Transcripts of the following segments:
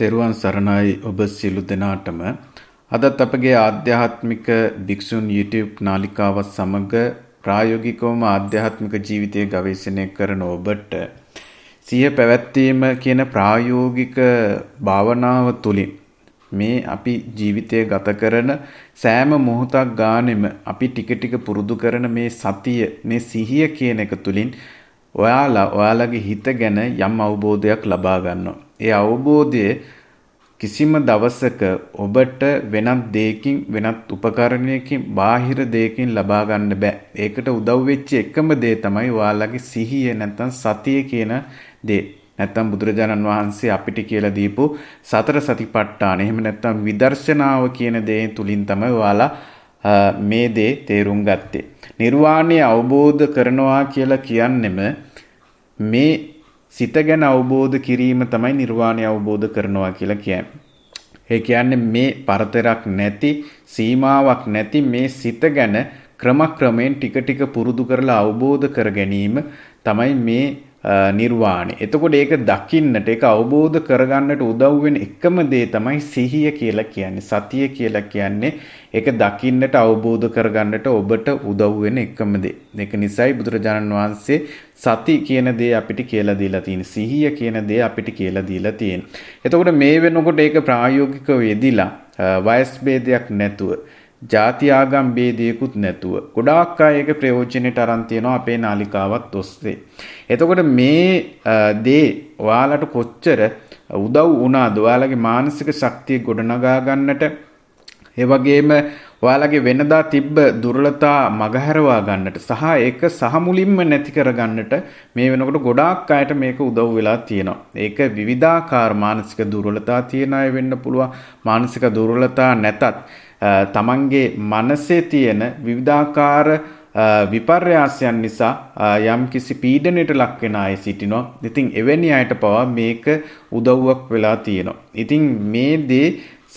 තෙරුවන් සරණයි ඔබ සියලු දෙනාටම අදත් අපගේ ආධ්‍යාත්මික භික්ෂුන් YouTube නාලිකාවත් සමග ප්‍රායෝගිකවම ආධ්‍යාත්මික ජීවිතය ගවේෂණය කරන ඔබට සිය පැවැත්වීම කියන ප්‍රායෝගික භාවනාව තුළින් මේ අපි ජීවිතය ගත කරන සෑම මොහොතක් ගානෙම අපි ටික ටික පුරුදු කරන මේ සතිය මේ සිහිය කියන එක තුළින් ඔයාලා ඔයාලගේ හිත ගැන යම් අවබෝධයක් ලබා ගන්නවා ඒ අවබෝධය කිසිම දවසක ඔබට වෙනත් දෙයකින් වෙනත් උපකරණයකින් බාහිර දෙයකින් ලබා ගන්න බෑ. ඒකට උදව් වෙච්ච එකම දේ තමයි ඔයාලගේ සිහිය නැත්නම් සතිය කියන දේ. නැත්නම් බුදුරජාණන් වහන්සේ අපිට කියලා දීපු සතර සතිපට්ඨාන. එහෙම නැත්නම් විදර්ශනාව කියන දේ තුලින් තමයි ඔයාලා මේ දේ තේරුම් ගත්තේ. නිර්වාණය අවබෝධ කරනවා කියලා කියන්නෙම මේ සිත ගැන අවබෝධ කිරීම තමයි නිර්වාණය අවබෝධ කරනවා කියලා කියන්නේ. ඒ කියන්නේ මේ පරතරක් නැති සීමාවක් නැති මේ සිත ගැන ක්‍රමක්‍රමයෙන් ටික ටික පුරුදු කරලා අවබෝධ කර ගැනීම තමයි මේ නිර්වාණය. එතකොට ඒක දකින්නට ඒක අවබෝධ කරගන්නට උදව් වෙන එකම දේ තමයි සිහිය කියලා කියන්නේ. සතිය කියලා කියන්නේ ඒක දකින්නට අවබෝධ කරගන්නට ඔබට උදව් වෙන එකම දේ. ඒක නිසායි බුදුරජාණන් වහන්සේ සති කියන දේ අපිට කියලා දීලා තියෙන. සිහිය කියන දේ අපිට කියලා දීලා තියෙන. එතකොට මේ වෙනකොට ඒක ප්‍රායෝගිකව යෙදිලා වයස් භේදයක් නැතුව ಜಾති ආගම් ભેදයකුත් නැතුව ගොඩාක් අය ඒක ප්‍රයෝජනෙට අරන් තියනවා අපේ නාලිකාවත් ඔස්සේ. එතකොට මේ දේ ඔයාලට කොච්චර උදව් වුණාද ඔයාලගේ මානසික ශක්තිය ගොඩනගා ගන්නට ඒ වගේම ඔයාලගේ වෙනදා තිබ්බ දුර්ලතා මගහැරවා ගන්නට සහ ඒක සහ මුලින්ම නැති කර ගන්නට මේ වෙනකොට ගොඩාක් අයට මේක උදව් වෙලා තියෙනවා. ඒක විවිධාකාර මානසික දුර්වලතා තියන අය වෙන්න පුළුවන්. මානසික දුර්වලතා නැතත් තමන්ගේ මනසේ තියෙන විවිධාකාර විපර්යාසයන් නිසා යම් කිසි පීඩනයට ලක්වෙන අය සිටිනවා. ඉතින් එවැනි අයට පවා මේක උදව්වක් වෙලා තියෙනවා. ඉතින් මේ දේ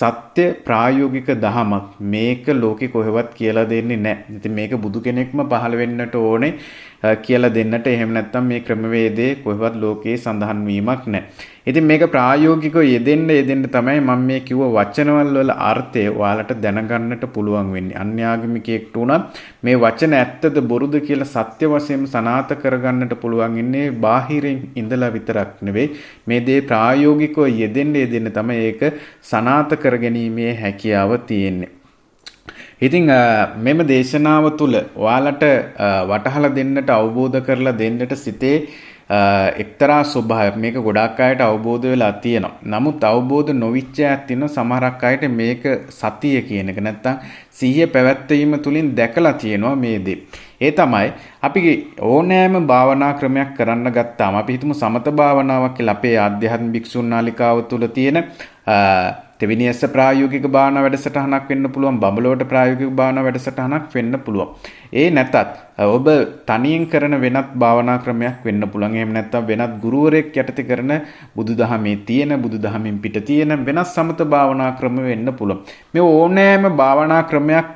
සත්‍ය ප්‍රායෝගික දහමක් මේක ලෝකෙ කොහෙවත් කියලා දෙන්නේ නැහැ. ඉතින් මේක බුදු කෙනෙක්ම පහළ වෙන්නට ඕනේ. කියලා දෙන්නට එහෙම නැත්නම් මේ ක්‍රමවේදයේ කොහෙවත් ලෝකයේ සඳහන් වීමක් නැහැ. ඉතින් මේක ප්‍රායෝගිකව යෙදෙන්න යෙදෙන්න තමයි මම මේ කිව්ව වචනවල වල අර්ථය ඔයාලට දැනගන්නට පුළුවන් වෙන්නේ. අන්‍යාගමිකයෙක්ට උනත් මේ වචන ඇත්තද බොරුද කියලා සත්‍ය වශයෙන් සනාත කරගන්නට පුළුවන් ඉන්නේ බාහිරින් ඉඳලා විතරක් නෙවෙයි. මේ දේ ප්‍රායෝගිකව යෙදෙන්න යෙදෙන්න තමයි ඒක සනාත කරගැනීමේ හැකියාව තියෙන්නේ. ඉතිං මෙම දේශනාව තුළ ඔයාලට වටහල දෙන්නට අවබෝධ කරලා දෙන්නට සිතේ එක්තරා ස්වභාවයක් මේක ගොඩක් අයට අවබෝධ වෙලා තියෙනවා. නමුත් අවබෝධ නොවිච්ච ඇත්තින සමහරක් අයට මේක සතිය කියන එක නැත්තම් සිහිය පැවැත්වීම තුලින් දැකලා තියෙනවා මේ දේ. ඒ තමයි අපි ඕනෑම භාවනා ක්‍රමයක් කරන්න ගත්තාම අපි හිතමු සමත භාවනාවක් කියලා අපේ ආධ්‍යාත්මික භික්ෂුන් නාලිකාව තුල තියෙන දෙවෙනි ඇස ප්‍රායෝගික භාවනා වැඩසටහනක් වෙන්න පුළුවන් බඹලොවට ප්‍රායෝගික භාවනා වැඩසටහනක් වෙන්න පුළුවන්. ඒ නැතත් ඔබ තනියෙන් කරන වෙනත් භාවනා ක්‍රමයක් වෙන්න පුළුවන්. එහෙම නැත්නම් වෙනත් ගුරුවරයෙක් යටතේ කරන බුදුදහමේ තියෙන බුදුදහමින් පිට තියෙන වෙනස් සමත භාවනා ක්‍රම වෙන්න පුළුවන්. මේ ඕනෑම භාවනා ක්‍රමයක්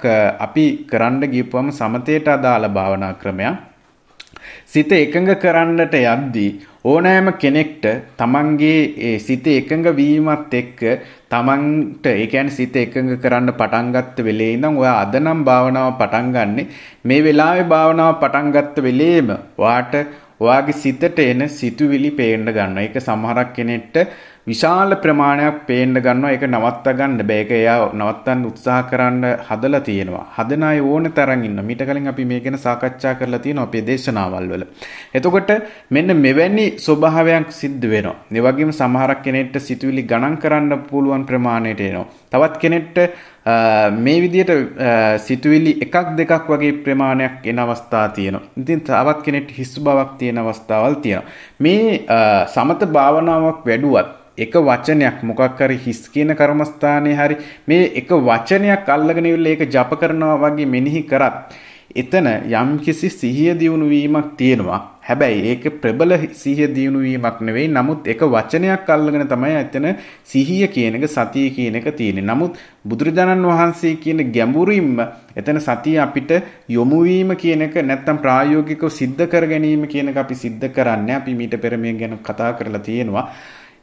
අපි කරන්න ගියපුවම සමතේට අදාළ භාවනා ක්‍රමයක් සිත එකඟ කරන්නට යද්දී ඕනෑම කෙනෙක්ට තමන්ගේ සිත එකඟ වීමත් එක්ක තමන්ට ඒ කියන්නේ සිත එකඟ කරන්න පටන් ගත්ත වෙලේ ඉඳන් ඔයා අදනම් භාවනාව පටන් ගන්නෙ මේ වෙලාවේ භාවනාව පටන් ගත්ත වෙලේම ඔයාට ඔයාගේ සිතට එන සිතුවිලි පේන්න ගන්නවා. ඒක සමහරක් කෙනෙක්ට විශාල ප්‍රමාණයක් පේන්න ගන්නවා ඒක නවත්ත ගන්න බෑ ඒක එයා නවත්තන්න උත්සාහ කරන්න හදලා තියෙනවා හදන අය ඕන තරම් ඉන්න මීට කලින් අපි මේ ගැන සාකච්ඡා කරලා තියෙනවා අපේ දේශනාවල් වල එතකොට මෙන්න මෙවැනි ස්වභාවයක් සිද්ධ වෙනවා ඒ වගේම සමහර කෙනෙක්ට සිතුවිලි ගණන් කරන්න පුළුවන් ප්‍රමාණයට එනවා තවත් කෙනෙක්ට මේ විදියට සිතුවිලි එකක් දෙකක් වගේ ප්‍රමාණයක් එන අවස්ථා තියෙනවා. ඉතින් තවත් කෙනෙක්ට හිස් බවක් තියෙන අවස්ථාවල් තියෙනවා. මේ සමත භාවනාවක් වැඩුවත් එක වචනයක් මොකක් හරි හිස් කියන කර්මස්ථානයේ හරි මේ එක වචනයක් අල්ලගෙන ඉවිල්ලා ඒක ජප කරනවා වගේ මෙනෙහි කරත් එතන යම්කිසි සිහිය දියුණු වීමක් තියෙනවා. හැබැයි ඒක ප්‍රබල සිහිය දියුණු වීමක් නෙවෙයි. නමුත් එක වචනයක් අල්ලගෙන තමයි එතන සිහිය කියන එක සතිය කියන එක තියෙන්නේ. නමුත් බුදුරජාණන් වහන්සේ කියන ගැඹුරින්ම එතන සතිය අපිට යොමු වීම කියන එක නැත්තම් ප්‍රායෝගිකව सिद्ध කර ගැනීම කියන එක අපි सिद्ध කරන්නේ. අපි මීට පෙර මේ ගැන කතා කරලා තියෙනවා.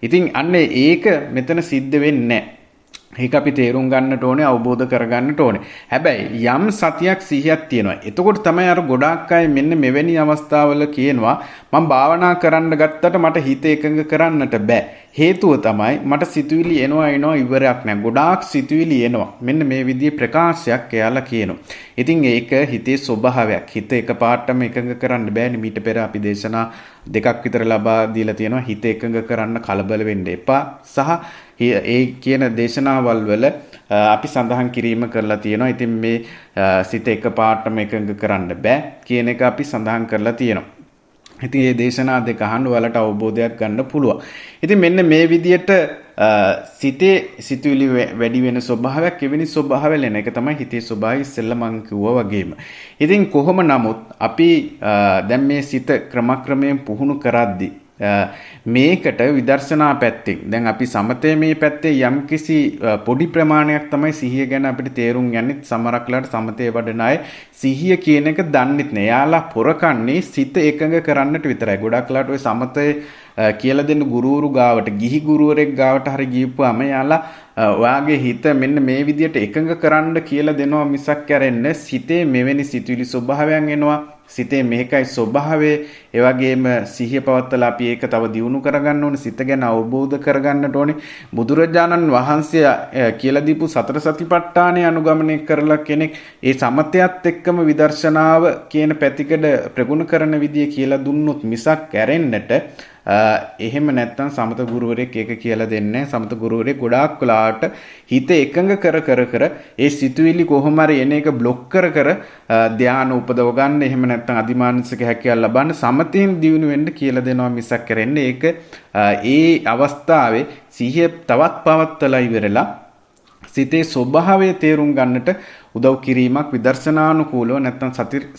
ඉතින් අන්න ඒක මෙතන සිද්ධ වෙන්නේ ඒක අපි තේරුම් ගන්නට ඕනේ අවබෝධ කරගන්නට ඕනේ. හැබැයි යම් සතියක් සිහියක් තියෙනවා. එතකොට තමයි අර ගොඩාක් අය මෙන්න මෙවැනි අවස්ථාවල කියනවා මම භාවනා කරන්න ගත්තට මට හිත එකඟ කරන්නට බෑ. හේතුව තමයි මට සිතුවිලි එනවා එනවා ඉවරයක් නෑ. ගොඩාක් සිතුවිලි එනවා. මෙන්න මේ විදිහේ ප්‍රකාශයක් එයාලා කියනවා. ඉතින් ඒක හිතේ ස්වභාවයක් හිත එකපාරටම එකඟ කරන්න බෑනේ මීට පෙර අපි දේශනා දෙකක් විතර ලබා දීලා තියෙනවා හිත එකඟ කරන්න කලබල වෙන්න එපා සහ ඒ කියන දේශනාවල් වල අපි සඳහන් කිරීම කරලා තියෙනවා. ඉතින් මේ සිත එකපාරටම එකඟ කරන්න බෑ කියන එක අපි සඳහන් කරලා තියෙනවා. ඉතින් මේ දේශනා දෙක අහන්න ඔයාලට අවබෝධයක් ගන්න පුළුවන්. ඉතින් මෙන්න මේ විදියට සිතේ සිතුවිලි වැඩි වෙන ස්වභාවයක් එවැනි ස්වභාවයල එන එක තමයි හිතේ ස්වභාවය ඉස්සෙල්ලා මං කිව්වා වගේම. ඉතින් කොහොම නමුත් අපි දැන් මේ සිත ක්‍රමක්‍රමයෙන් පුහුණු කරද්දී මේකට විදර්ශනා පැත්තෙන් දැන් අපි සමතය මේ පැත්තේ යම් කිසි පොඩි ප්‍රමාණයක් තමයි සිහිය ගැන අපිට තේරුම් යන්නෙත් සමරක්ලට සමතය වඩන අය සිහිය කියන එක දන්නෙත් නෑ. යාලා පොරකන්නේ සිත එකඟ කරන්නට විතරයි. ගොඩක්ලාට ওই සමතය කියලා දෙන්න ගුරුවරු ගාවට ගිහි ගුරුවරෙක් ගාවට හරි ගිහිපුවාම යාලා ඔයාගේ හිත මෙන්න මේ විදියට එකඟ කරන්න කියලා දෙනවා මිසක් කරන්නේ සිතේ මෙවැනි සිතුවිලි ස්වභාවයන් එනවා. සිතේ මේකයි ස්වභාවය ඒ වගේම සිහිය පවත්තලා අපි ඒක තව දියුණු කරගන්න ඕනේ සිත ගැන අවබෝධ කරගන්නට ඕනේ බුදුරජාණන් වහන්සේ කියලා දීපු සතර සතිපට්ඨානය අනුගමනය කරලා කෙනෙක් ඒ සමතයත් එක්කම විදර්ශනාව කියන පැතිකඩ ප්‍රගුණ කරන විදිය කියලා දුන්නොත් මිසක් ඇරෙන්නට එහෙම නැත්නම් සමත ගුරුවරයෙක් ඒක කියලා දෙන්නේ සමත ගුරුවරයෙක් ගොඩාක් වෙලාට හිත එකඟ කර කර කර ඒ සිතුවිලි කොහොම හරි එන එක બ્લોක් කර කර ධානය උපදව ගන්න එහෙම නැත්නම් අදිමානසික හැකියාව ලබන්න සමතෙන් දියුණු වෙන්න කියලා දෙනවා මිසක් කරන්නේ ඒක ඒ අවස්ථාවේ සිහිය තවත් පවත්වලා ඉවරලා සිතේ ස්වභාවය තේරුම් ගන්නට උදව් කිරීමක් විදර්ශනානුකූලව නැත්නම්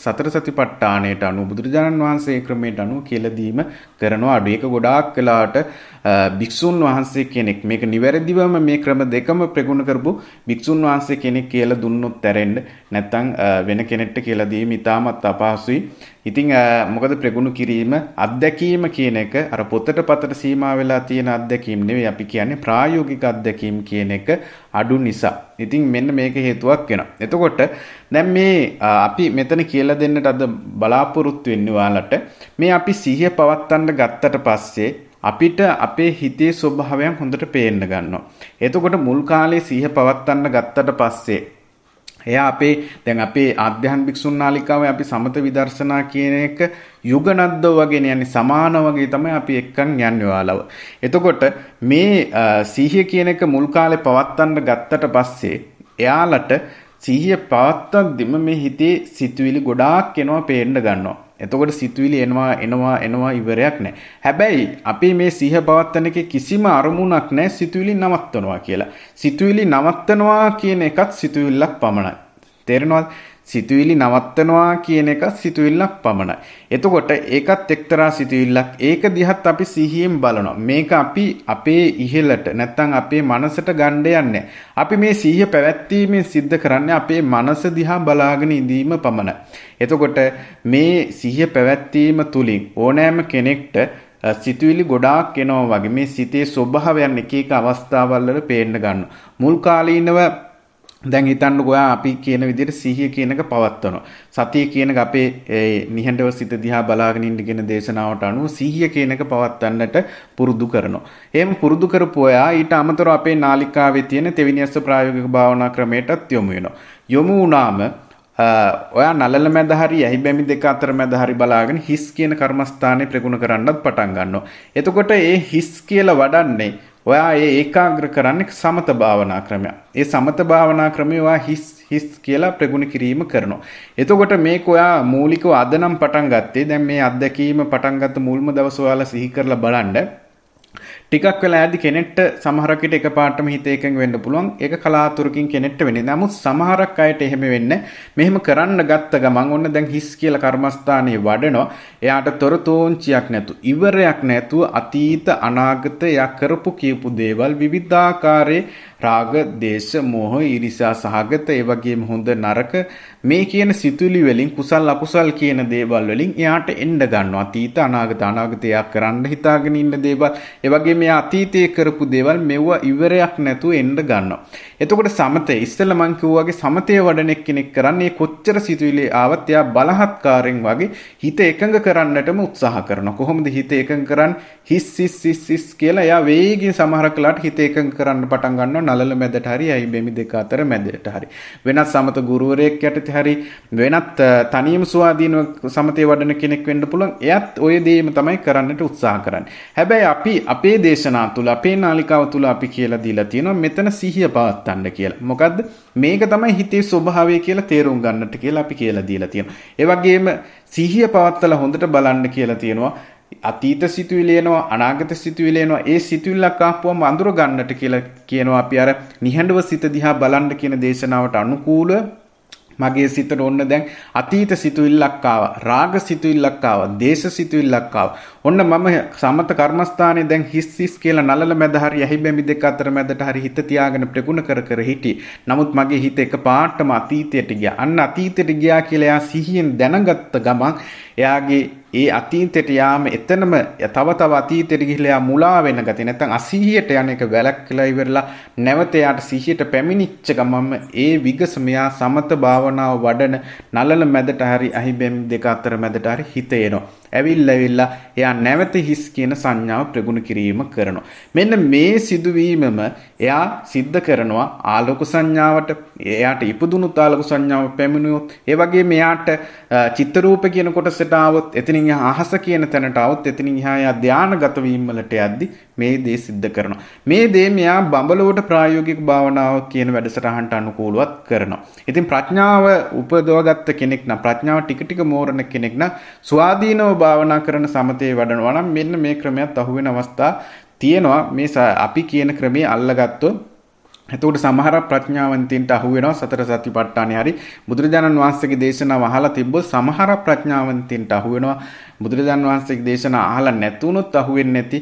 සතර සතිපට්ඨාණයට අනුව බුදුරජාණන් වහන්සේ ක්‍රමයට අනුව කියලා දීම කරනවා අඩු. ඒක ගොඩාක් වෙලාට භික්ෂුන් වහන්සේ කෙනෙක් මේක නිවැරදිවම මේ ක්‍රම දෙකම ප්‍රගුණ කරපු භික්ෂුන් වහන්සේ කෙනෙක් කියලා දුන්නොත් ඇරෙන්න නැත්නම් වෙන කෙනෙක්ට කියලා දීම ඉතාමත් අපහසුයි. ඉතින් මොකද ප්‍රගුණ කිරීම අත්දැකීම කියන එක අර පොතට පතට සීමා වෙලා තියෙන අත්දැකීම් නෙවෙයි අපි කියන්නේ ප්‍රායෝගික අත්දැකීම් කියන එක අඩු නිසා ඉතින් මෙන්න මේක හේතුවක් වෙන. එතකොට දැම් මේ අපි මෙතන කියල දෙන්නට අද බලාපොරොත්තු වෙන්නවාලට මේ අපි සිහිය පවත්තන්න ගත්තට පස්සේ අපිට අපේ හිතේ ස්වභාවයන් හොඳට පේන්න ගන්නවා. එතකොට මුල් කාලේ සිහිය පවත්තන්න ගත්තට පස්සේ එයා අපේ දැන් අපේ ආධ්‍යාත්මික භික්ෂුන් නාලිකාවේ අපි සමත විදර්ශනා කියන එක යුගනද්දෝ වගේ යන්නේ සමාන වගේ තමයි අපි එක්කන් යන්නේ ඔයාලව. එතකොට මේ සීහිය කියන එක මුල් කාලේ පවත්තන්න ගත්තට පස්සේ එයාලට සීහිය පවත්තද්දිම මේ හිතේ සිතුවිලි ගොඩාක් එනවා පේන්න ගන්නවා. එතකොට සිතුවිලි එනවා එනවා එනවා ඉවරයක් නැහැ. හැබැයි අපි මේ සිහ පවත්තන එකේ කිසිම අරමුණක් නැහැ සිතුවිලි නවත්තනවා කියලා. සිතුවිලි නවත්තනවා කියන එකත් සිතුවිල්ලක් පමණයි. තේරෙනවද? සිතුවිලි නවත්තනවා කියන එක සිතුවිල්ලක් පමණයි. එතකොට ඒකත් එක්තරා සිතුවිල්ලක්. ඒක දිහත් අපි සිහියෙන් බලනවා. මේක අපි අපේ ඉහළට නැත්නම් අපේ මනසට ගන්න යන්නේ. අපි මේ සිහිය පැවැත්වීමෙන් සිද්ධ කරන්නේ අපේ මනස දිහා බලාගෙන ඉඳීම පමණයි. එතකොට මේ සිහිය පැවැත්වීම තුලින් ඕනෑම කෙනෙක්ට සිතුවිලි ගොඩාක් එනවා වගේ මේ සිතේ ස්වභාවයන් එක එක අවස්ථාවල් වල පේන්න ගන්නවා. මුල් කාලීනව දැන් හිතන්න ගොයා අපි කියන විදිට සිහිය කියනක පවත්වනවා. සතිය කියනක අපේ නිහඬව සිත දිහා බලාගෙන ඉඳගෙන දේශනාවට අනුව සිහිය කියනක පවත්වන්නට පුරුදු කරනවා. එහෙම පුරුදු කරපු අය ඊට අමතරව අපේ නාලිකාවේ තියෙන තෙවිනියස්ස ප්‍රායෝගික භාවනා ක්‍රමයටත් යොමු වෙනවා. යොමු වුණාම ඔයා නලල මැද හරි ඇහි බැමි දෙක අතර මැද හරි බලාගෙන හිස් කියන කර්මස්ථානේ ප්‍රගුණ කරන්නත් පටන් ගන්නවා. එතකොට ඒ හිස් කියලා වඩන්නේ ඔයා ඒ ඒකාග්‍ර කරන්නේ සමත භාවනා ක්‍රමය. ඒ සමත භාවනා ක්‍රමය ඔයා හිස් හිස් කියලා ප්‍රගුණ කිරීම කරනවා. එතකොට මේක ඔයා මූලිකව අද නම් පටන් ගත්තේ. දැන් මේ අත්දැකීම පටන් ගත්ත මුල්ම දවස් ඔයාලා සිහි කරලා බලන්න. ටිකක් වෙලා ඇදි කෙනෙක්ට සමහරකට එක පාටම හිත එකඟ වෙන්න පුළුවන් ඒක කලාතුරකින් කෙනෙක්ට වෙන්නේ. නමුත් සමහරක් අයට එහෙම වෙන්නේ මෙහෙම කරන්න ගත්ත ගමන් ඔන්න දැන් හිස් කියලා කර්මස්ථානයේ වඩනවා. එයාට තොරතෝංචියක් නැතු. ඉවරයක් නැතුව අතීත අනාගත එයා කරපු කියපු දේවල් විවිධාකාරයේ රාග, දේශ, මෝහ, ඊර්ෂ්‍යා සහගත ඒ වගේම හොඳ නරක මේ කියන සිතුවිලි වලින් කුසල් අකුසල් කියන දේවල් වලින් එයාට එන්න ගන්නවා. අතීත අනාගත අනාගතයක් කරන්න හිතාගෙන ඉන්න දේවල් ඒ වගේම වගේ මේ අතීතයේ කරපු දේවල් මෙව්වා ඉවරයක් නැතුව එන්න ගන්නවා. එතකොට සමතේ ඉස්සෙල්ලා මං කිව්වාගේ සමතේ වඩන එක්කෙනෙක් කරන්නේ කොච්චර සිතුවිලි ආවත් එයා බලහත්කාරයෙන් වගේ හිත එකඟ කරන්නටම උත්සාහ කරනවා. කොහොමද හිත එකඟ කරන්නේ? හිස් හිස් හිස් හිස් කියලා එයා වේගින් සමහර කලකට හිත එකඟ කරන්න පටන් ගන්නවා නලල මැදට හරි අයි බෙමි දෙක අතර මැදට හරි. වෙනත් සමත ගුරුවරයෙක් යටතේ හරි වෙනත් තනියම සුවාදීනව සමතේ වඩන කෙනෙක් වෙන්න පුළුවන්. එයත් ওই දේම තමයි කරන්නට උත්සාහ කරන්නේ. හැබැයි අපි අපේ දේශනා තුල අපේ නාලිකාව තුල අපි කියලා දීලා තියෙනවා මෙතන සිහිය පාත් පවත්තන්න කියලා. මොකද්ද? මේක තමයි හිතේ ස්වභාවය කියලා තේරුම් ගන්නට කියලා අපි කියලා දීලා තියෙනවා. ඒ වගේම සිහිය පවත්තලා හොඳට බලන්න කියලා තියෙනවා. අතීත සිතුවිලි එනවා අනාගත සිතුවිලි එනවා ඒ සිතුවිල්ලක් ආපුවම අඳුර ගන්නට කියලා කියනවා අපි අර නිහඬව සිත දිහා බලන්න කියන දේශනාවට අනුකූලව මගේ සිතට ඔන්න දැන් අතීත සිතුවිල්ලක් ආවා රාග සිතුවිල්ලක් ආවා දේශ සිතුවිල්ලක් ආවා ඔන්න මම සමත කර්මස්ථානයේ දැන් හිස් හිස් කියලා නලල මැද හරි ඇහිබැමි දෙක අතර මැදට හරි හිත තියාගෙන ප්‍රගුණ කර කර හිටි නමුත් මගේ හිත එකපාරටම අතීතයට ගියා අන්න අතීතයට ගියා කියලා එයා සිහියෙන් දැනගත්ත ගමන් එයාගේ ඒ අතීතයට යාම එතනම තව තව අතීතයට ගිහිල්ලා යා මුලා වෙන ගතිය නැත්නම් 80ට යන එක වැළැක්කලා ඉවරලා නැවත යාට 100ට පැමිණිච්ච ගමන්ම ඒ විගසම යා සමත භාවනාව වඩන නලල මැදට හරි අහිබෙම් දෙක අතර මැදට හරි හිත එනවා ඇවිල්ලවිල්ලා එයා නැවත හිස් කියන සංඥාව ප්‍රගුණ කිරීම කරනවා. මෙන්න මේ සිදුවීමම එයා සිද්ධ කරනවා ආලෝක සංඥාවට එයාට ඉපදුණු තාලක සංඥාව පැමිණියොත් ඒ වගේ මෙයාට චිත්තරූප කියන කොටසට ආවොත් එතනින් අහස කියන තැනට ආවොත් එතනින් එහා එයා ධානගත වීම වලට යද්දි මේ දේ සිද්ධ කරනවා. මේ දේ මෙයා බඹලොවට ප්‍රායෝගික භාවනාව කියන වැඩසටහනට අනුකූලවත් කරනවා. ඉතින් ප්‍රඥාව උපදවගත්ත කෙනෙක් නම් ප්‍රඥාව ටික ටික මෝරන කෙනෙක් නම් ස්වාධීනව භාවනා කරන සමතේ වඩනවා නම් මෙන්න මේ ක්‍රමයක් අහුවෙන අවස්ථා තියෙනවා මේ අපි කියන ක්‍රමයේ අල්ලගත්තොත් එතකොට සමහර ප්‍රඥාවන්තින්ට අහු වෙනවා සතර සතිපට්ඨානේ හරි බුදුරජාණන් වහන්සේගේ දේශනාව අහලා තිබ්බොත් සමහර ප්‍රඥාවන්තින්ට අහු වෙනවා බුදුරජාණන් වහන්සේගේ දේශනාව අහලා නැතුනොත් අහු වෙන්නේ නැති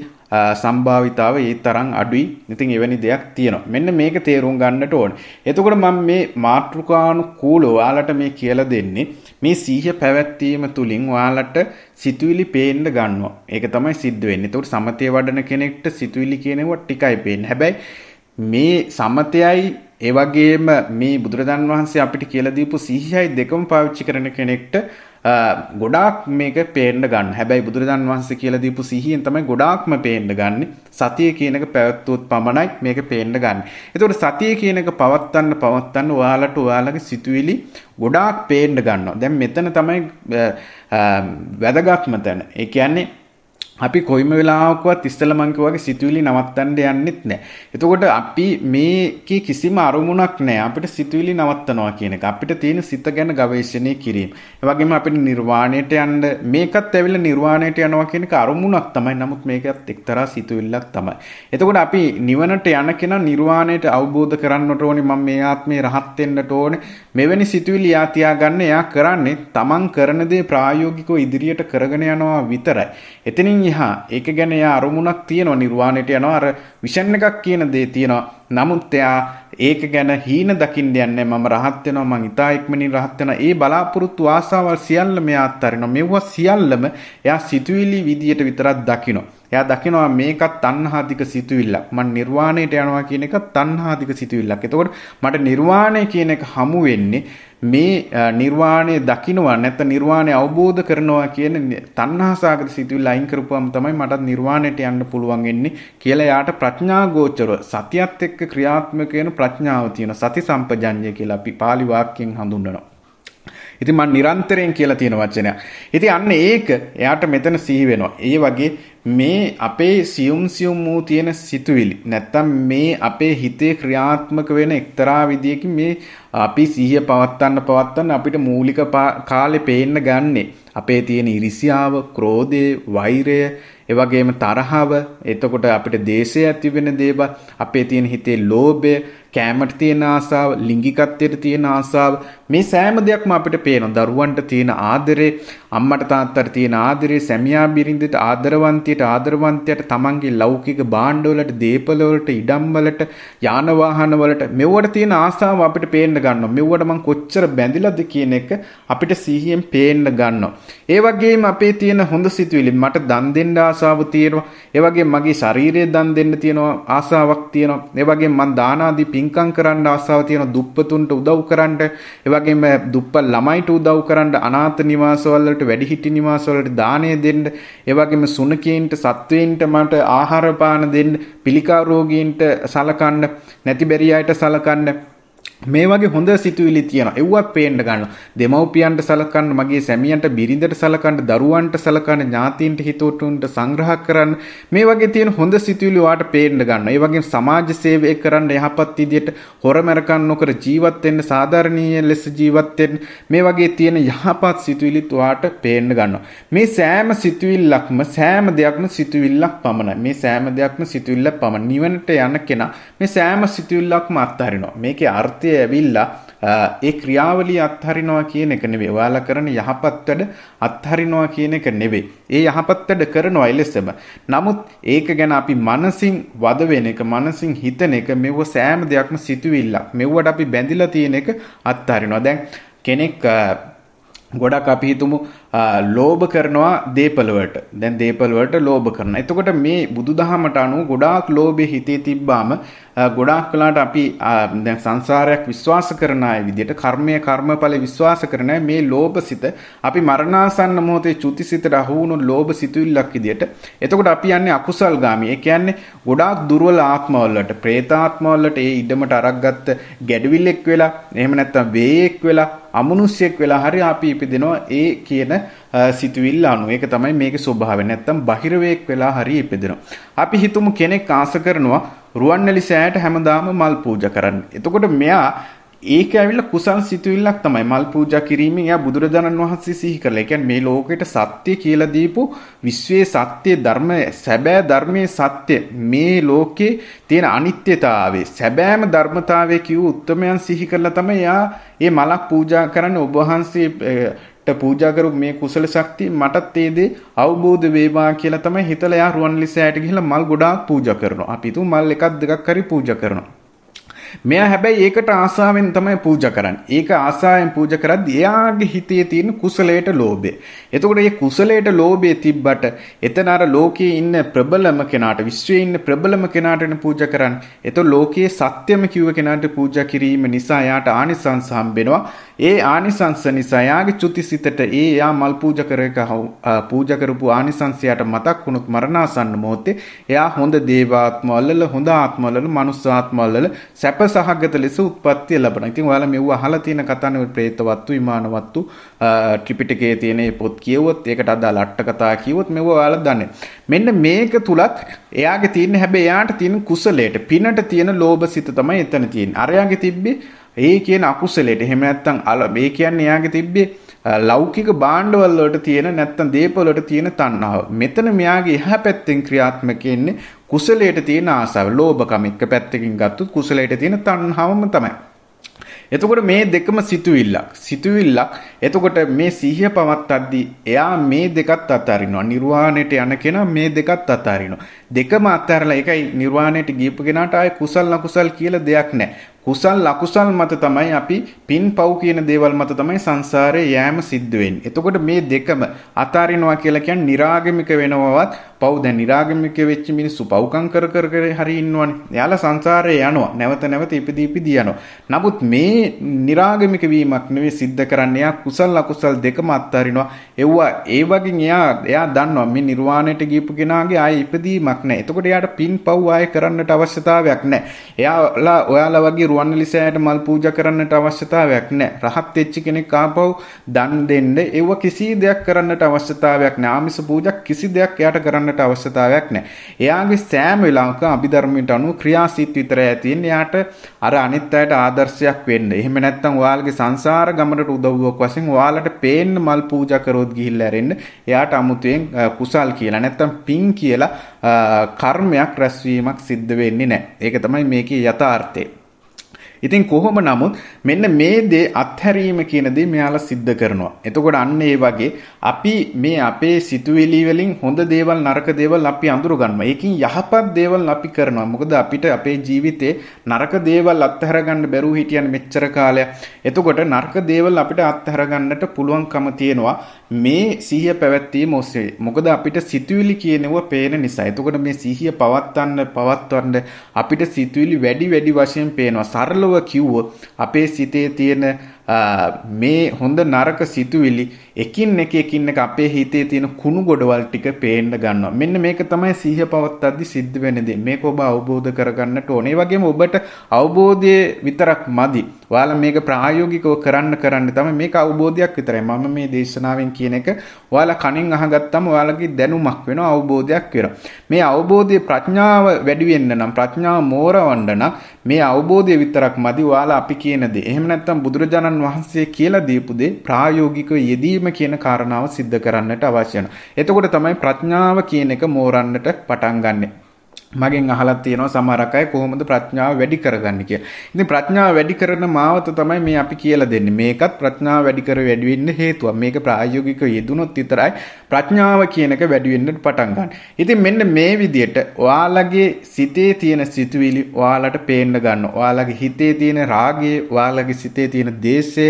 සම්භාවිතාව ඒ තරම් අඩුයි. ඉතින් එවැනි දෙයක් තියෙනවා. මෙන්න මේක තේරුම් ගන්නට ඕනේ. එතකොට මම මේ මාත්‍රිකානුකූල ඔයාලට මේ කියලා දෙන්නේ මේ සීහ පැවැත්වීම තුලින් ඔයාලට සිතුවිලි පේන්න ගන්නවා. ඒක තමයි සිද්ධ වෙන්නේ. එතකොට සමතේ වඩන කෙනෙක්ට සිතුවිලි කියනවා ටිකයි පේන්නේ. හැබැයි මේ සමතයයි ඒ වගේම මේ බුදුරජාන් වහන්සේ අපිට කියලා දීපු සිහියයි දෙකම පාවිච්චි කරන කෙනෙක්ට ගොඩාක් මේක පේන්න ගන්න. හැබැයි බුදුරජාන් වහන්සේ කියලා දීපු සිහියෙන් තමයි ගොඩාක්ම පේන්න ගන්න. සතිය කියන එක පැවැත්වුවොත් පමණයි මේක පේන්න ගන්න. එතකොට සතිය කියන එක පවත්වන්න පවත්වන්න ඔයාලට ඔයාලගේ සිතුවිලි ගොඩාක් පේන්න ගන්නවා. දැන් මෙතන තමයි වැදගත්ම තැන. ඒ කියන්නේ අපි කොයිම වෙලාවකවත් ඉස්සල මං කිව්වාගේ සිතුවිලි නවත්තන්න යන්නෙත් නෑ. එතකොට අපි මේකේ කිසිම අරමුණක් නෑ. අපිට සිතුවිලි නවත්තනවා කියන එක. අපිට තියෙන සිත ගැන ගවේෂණය කිරීම. ඒ වගේම අපිට නිර්වාණයට යන්න මේකත් ඇවිල්ලා නිර්වාණයට යනවා කියන එක අරමුණක් තමයි. නමුත් මේකත් එක්තරා සිතුවිල්ලක් තමයි. එතකොට අපි නිවනට යන කෙනා නිර්වාණයට අවබෝධ කරන්නට ඕනේ. මම මේ ආත්මේ රහත් වෙන්නට ඕනේ. මෙවැනි සිතුවිලි යා තියාගන්න එයා කරන්නේ තමන් කරන දේ ප්‍රායෝගිකව ඉදිරියට කරගෙන යනවා විතරයි. එතනින් එතනින් එහා ඒක ගැන එයා අරමුණක් තියෙනවා නිර්වාණයට යනවා අර විෂන් එකක් කියන දේ තියෙනවා. නමුත් එයා ඒක ගැන හීන දකින්න යන්නේ මම රහත් වෙනවා මං ඊතා ඉක්මනින් රහත් වෙනවා. ඒ බලාපොරොත්තු ආසාවල් සියල්ල මෙයා අත්හරිනවා. මෙවුවා සියල්ලම එයා සිතුවිලි විදියට විතරක් දකිනවා. එයා දකිනවා මේකත් තණ්හාධික සිතුවිල්ලක්. මම නිර්වාණයට යනවා කියන එක තණ්හාධික සිතුවිල්ලක්. එතකොට මට නිර්වාණය කියන එක හමු වෙන්නේ මේ නිර්වාණය දකිනවා නැත්නම් නිර්වාණය අවබෝධ කරනවා කියන තණ්හාසගත සිතුවිල්ල අයින් කරපුවම තමයි මට නිර්වාණයට යන්න පුළුවන් වෙන්නේ කියලා යාට ප්‍රඥා ගෝචරව සතියත් එක්ක ක්‍රියාත්මක වෙන ප්‍රඥාව තියෙන සති සම්පජඤ්ඤය කියලා අපි pāli වාක්‍යයෙන් හඳුන්වනවා. ඉතින් මම නිරන්තරයෙන් කියලා තියෙන වචනය. ඉතින් අන්න ඒක එයාට මෙතන සිහි වෙනවා. ඒ වගේ මේ අපේ සියුම් සියුම් වූ තියෙන සිතුවිලි නැත්තම් මේ අපේ හිතේ ක්‍රියාත්මක වෙන එක්තරා විදියකින් මේ අපි සිහිය පවත්වන්න පවත්වන්න අපිට මූලික කාලේ පේන්න ගන්නේ අපේ තියෙන ඉරිසියාව, ක්‍රෝධය, වෛරය, ඒ වගේම තරහව, එතකොට අපිට දේශය ඇති වෙන දේවල්, අපේ තියෙන හිතේ ලෝභය, කැමැට තියෙන ආසාව, ලිංගිකත්වයට තියෙන ආසාව මේ සෑම දෙයක්ම අපිට පේන දරුවන්ට තියෙන ආදරේ අම්මට තාත්තට තියෙන ආදරේ සැමියා බිරිඳට ආදරවන්තියට ආදරවන්තියට තමන්ගේ ලෞකික භාණ්ඩවලට දීපලවලට ඉඩම්වලට යාන වාහනවලට මෙව්වට තියෙන ආසාව අපිට පේන්න ගන්නවා මෙව්වට මං කොච්චර බැඳිලාද කියන එක අපිට සිහියෙන් පේන්න ගන්නවා ඒ වගේම අපේ තියෙන හොඳ සිතුවිලි මට දන් දෙන්න ආසාව තියෙනවා ඒ වගේම මගේ ශරීරයේ දන් දෙන්න තියෙනවා ආසාවක් තියෙනවා ඒ වගේම මං දානාදී පින්කම් කරන්න ආසාව තියෙනවා දුප්පතුන්ට උදව් කරන්න ඒ වගේම දුප්පත් ළමයිට උදව් කරන්න අනාථ නිවාසවලට වැඩිහිටි නිවාසවලට දානය දෙන්න ඒ වගේම සුනකීන්ට සත්වයින්ට මට ආහාර පාන දෙන්න පිළිකා රෝගීන්ට සලකන්න නැති බැරි අයට සලකන්න මේ වගේ හොඳ සිතුවිලි තියෙන එව්වත් පේන්ඩ ගන්න දෙමව්පියන්ට සලකන්න මගේ සැමියන්ට බිරිඳට සලකන්න දරුවන්ට සලකන්න ඥාතීන්ට හිතෝටුන්ට සංග්‍රහ කරන්න මේ වගේ තියෙන හොඳ සිතුවිලි වාට පේන්න ගන්න. ඒ වගේම සමාජ සේවය කරන්න යහපත් විදියට හොරමරකම් නොකර ජීවත් වෙන්න සාධාරණීය ලෙස ජීවත් වෙන්න මේ වගේ තියෙන යහපත් සිතුවිලිත් වාට පේන්න ගන්නවා. මේ සෑම සිතුවිල්ලක්ම සෑම දෙයක්ම සිතුවිල්ලක් පමණයි. මේ සෑම දෙයක්ම සිතුවිල්ලක් පමණ. නිවනට යන කෙනා මේ සෑම සිතුවිල්ලක්ම අත්හරිනවා. මේකේ අර්ථ අර්ථය ඇවිල්ලා ඒ ක්‍රියාවලිය අත්හරිනවා කියන එක නෙවෙයි. ඔයාලා කරන යහපත් වැඩ අත්හරිනවා කියන එක නෙවෙයි. ඒ යහපත් වැඩ කරනවා එලෙසම. නමුත් ඒක ගැන අපි මනසින් වද වෙන එක, මනසින් හිතන එක මෙව සෑම දෙයක්ම සිතුවිල්ලක්. මෙව්වට අපි බැඳිලා තියෙන එක අත්හරිනවා. දැන් කෙනෙක් ගොඩක් අපි හිතමු ලෝභ කරනවා දේපලවට දැන් දේපලවට ලෝභ කරන. එතකොට මේ බුදුදහමට අනුව ගොඩාක් ලෝභය හිතේ තිබ්බාම ගොඩාක් වෙලාට අපි දැන් සංසාරයක් විශ්වාස කරන අය විදිහට කර්මය කර්මඵල විශ්වාස කරන මේ ලෝභසිත අපි මරණාසන්න මොහොතේ චුතිසිතට අහු වුණු ලෝභසිතුවිල්ලක් විදිහට එතකොට අපි යන්නේ අකුසල් ගාමී. ඒ කියන්නේ ගොඩාක් දුර්වල ආත්මවලට, പ്രേතාත්මවලට ඒ ඉඩමට අරක්ගත්ත ගැඩවිල්ලෙක් වෙලා, එහෙම නැත්නම් වේයෙක් වෙලා, අමනුෂ්‍යෙක් වෙලා හරි අපි ඉපදිනවා ඒ කියන සිතුවිල්ල අනුව ඒක තමයි මේක ස්වභාවය නැත්තම් බහිරවේක් වෙලා හරි ඉපදෙනවා අපි හිතමු කෙනෙක් ආස කරනවා රුවන්වැලි සෑයට හැමදාම මල් පූජා කරන්න එතකොට මෙයා ඒක ඇවිල්ලා කුසල් සිතුවිල්ලක් තමයි මල් පූජා කිරීම එයා බුදුරජාණන් වහන්සේ සිහි කරලා. ඒ කියන්නේ මේ ලෝකෙට සත්‍ය කියලා දීපු විශ්වයේ සත්‍ය ධර්ම සැබෑ ධර්මයේ සත්‍ය මේ ලෝකේ තියෙන අනිත්‍යතාවය සැබෑම ධර්මතාවය කියු උත්තරමයන් සිහි කරලා තමයි එයා මේ මලක් පූජා කරන්න ඔබ වහන්සේ ට පූජා කරපු මේ කුසල ශක්තිය මටත් ඒ දේ අවබෝධ වේවා කියලා තමයි හිතලා යා රුවන්ලිසෑයට ගිහිල්ලා මල් ගොඩාක් පූජා කරනවා. අපි තුන් මල් එකක් දෙකක් හරි පූජා කරනවා. මෙයා හැබැයි ඒකට ආසාවෙන් තමයි පූජා කරන්නේ. ඒක ආසාවෙන් පූජා කරද්දී එයාගේ හිතේ තියෙන කුසලයට ලෝභය. එතකොට මේ කුසලයට ලෝභය තිබ්බට එතන අර ලෝකයේ ඉන්න ප්‍රබලම කෙනාට, විශ්වයේ ඉන්න ප්‍රබලම කෙනාටනේ පූජා කරන්නේ. එතකොට ලෝකයේ සත්‍යම කිව්ව කෙනාට පූජා කිරීම නිසා එයාට ආනිසංස හම්බෙනවා. ඒ ආනිසංස නිසා එයාගේ චුතිසිතට ඒ එයා මල් පූජා කරක පූජා කරපු ආනිසංසයට මතක් වුණොත් මරණාසන්න මොහොතේ එයා හොඳ දේවාත්මවලල, හොඳ ආත්මවලල, මනුස්ස ආත්මවලල සැප සහගත ලෙස උත්පත්තිය ලබන. ඉතින් ඔයාලා මෙව අහලා තියෙන කතානේ പ്രേතවත්තු, විමානවත්තු, ත්‍රිපිටකයේ තියෙන පොත් කියවුවොත් ඒකට අදාළ අට කතා කියවුවොත් මෙව ඔයාලා දන්නේ. මෙන්න මේක තුලත් එයාගේ තියෙන හැබැයි එයාට තියෙන කුසලයට, පිනට තියෙන ලෝභසිත තමයි එතන තියෙන්නේ. අරයාගේ තිබ්බේ ඒ කියන අකුසලයට. එහෙම නැත්නම් අල මේ කියන්නේ එයාගේ තිබ්බේ ලෞකික බාණ්ඩවල් වලට තියෙන නැත්නම් දේපවලට තියෙන තණ්හාව. මෙතන මෙයාගේ එහා පැත්තෙන් ක්‍රියාත්මක වෙන්නේ කුසලයට තියෙන ආසාව ලෝභකම එක පැත්තකින් ගත්තොත් කුසලයට තියෙන තණ්හාවම තමයි. එතකොට මේ දෙකම සිතුවිල්ලක්. සිතුවිල්ලක්. එතකොට මේ සිහිය පවත්තද්දී එයා මේ දෙකත් අත්හරිනවා. නිර්වාණයට යන කෙනා මේ දෙකත් අත්හරිනවා. දෙකම අත්හැරලා ඒකයි නිර්වාණයට ගියපු කෙනාට ආයේ කුසල් නකුසල් කියලා දෙයක් නැහැ. කුසල් අකුසල් මත තමයි අපි පින් පව් කියන දේවල් මත තමයි සංසාරේ යෑම සිද්ධ වෙන්නේ. එතකොට මේ දෙකම අතාරිනවා කියලා කියන්නේ निराගමික වෙනවවත් පව් දැන් निराගමික වෙච්ච මිනිස්සු පව්කම් කර කර කර හරි ඉන්නවනේ. එයාලා සංසාරේ යනවා. නැවත නැවත ඉපදී ඉපදී යනවා. නමුත් මේ निराගමික වීමක් නෙවෙයි සිද්ධ කරන්නේ. එයා කුසල් අකුසල් දෙකම අත්හරිනවා. එව්වා ඒ වගේ එයා එයා දන්නවා මේ නිර්වාණයට ගියපු කෙනාගේ ආයේ ඉපදීමක් නැහැ. එතකොට එයාට පින් පව් ආයේ කරන්නට අවශ්‍යතාවයක් නැහැ. එයාලා ඔයාලා වගේ රුවන්වැලිසෑයට මල් පූජා කරන්නට අවශ්‍යතාවයක් නැහැ. රහත් වෙච්ච කෙනෙක් ආපහු දන් දෙන්න ඒව කිසි දෙයක් කරන්නට අවශ්‍යතාවයක් නැහැ. ආමිස පූජා කිසි දෙයක් එයාට කරන්නට අවශ්‍යතාවයක් නැහැ. එයාගේ සෑම වෙලාවක අභිධර්මයට අනුව ක්‍රියාසීත් විතරයි තියෙන්නේ. එයාට අර අනිත් අයට ආදර්ශයක් වෙන්න. එහෙම නැත්නම් ඔයාලගේ සංසාර ගමනට උදව්වක් වශයෙන් ඔයාලට පේන්න මල් පූජා කරොත් ගිහිල්ලා ඇරෙන්න. එයාට අමුතුවෙන් කුසල් කියලා නැත්නම් පින් කියලා කර්මයක් රැස්වීමක් සිද්ධ වෙන්නේ නැහැ. ඒක තමයි මේකේ යථාර්ථය. ඉතින් කොහොම නමුත් මෙන්න මේ දේ අත්හැරීම කියන දේ මෙයාලා සිද්ධ කරනවා. එතකොට අන්න ඒ වගේ අපි මේ අපේ සිතුවිලි වලින් හොඳ දේවල් නරක දේවල් අපි අඳුරගන්නවා. ඒකින් යහපත් දේවල් අපි කරනවා. මොකද අපිට අපේ ජීවිතේ නරක දේවල් අත්හැර ගන්න බැරුව හිටියන් මෙච්චර කාලයක්. එතකොට නරක දේවල් අපිට අත්හැර ගන්නට පුළුවන්කම තියෙනවා. මේ සිහිය පැවැත්වීම ඔස්සේ. මොකද අපිට සිතුවිලි කියනව පේන නිසා. එතකොට මේ සිහිය පවත්වන්න පවත්වන්න අපිට සිතුවිලි වැඩි වැඩි වශයෙන් පේනවා. සරලව සරලව කිව්වොත් අපේ සිතේ තියෙන මේ හොඳ නරක සිතුවිලි එකින් එක එකින් එක අපේ හිතේ තියෙන කුණු ගොඩවල් ටික පේන්න ගන්නවා. මෙන්න මේක තමයි සිහිය පවත්තද්දි සිද්ධ වෙන දේ. මේක ඔබ අවබෝධ කරගන්නට ඕනේ. වගේම ඔබට අවබෝධය විතරක් මදි. ඔයාලා මේක ප්‍රායෝගිකව කරන්න කරන්න තමයි මේක අවබෝධයක් විතරයි. මම මේ දේශනාවෙන් කියන එක ඔයාලා කණින් අහගත්තම ඔයාලගේ දැනුමක් වෙනවා අවබෝධයක් වෙනවා. මේ අවබෝධයේ ප්‍රඥාව වැඩි වෙන්න නම් ප්‍රඥාව මෝරවන්න නම් මේ අවබෝධය විතරක් මදි ඔයාලා අපි කියන දේ. එහෙම නැත්නම් බුදුරජාණන් වහන්සේ කියලා දීපු දේ ප්‍රායෝගිකව යෙදීම කියන කාරණාව සිද්ධ කරන්නට අවශ්‍ය වෙනවා. එතකොට තමයි ප්‍රඥාව කියන එක මෝරන්නට පටන් ගන්නෙ. මගෙන් අහලා තියෙනවා සමහරක් අය කොහොමද ප්‍රඥාව වැඩි කරගන්නේ කියලා. ඉතින් ප්‍රඥාව වැඩි කරන මාවත තමයි මේ අපි කියලා දෙන්නේ. මේකත් ප්‍රඥාව වැඩි කර වැඩි වෙන්න හේතුව. මේක ප්‍රායෝගිකව යෙදුනොත් විතරයි ප්‍රඥාව කියන එක වැඩි වෙන්න පටන් ගන්න. ඉතින් මෙන්න මේ විදිහට ඔයාලගේ සිතේ තියෙන සිතුවිලි ඔයාලට පේන්න ගන්න. ඔයාලගේ හිතේ තියෙන රාගය, ඔයාලගේ සිතේ තියෙන දේශය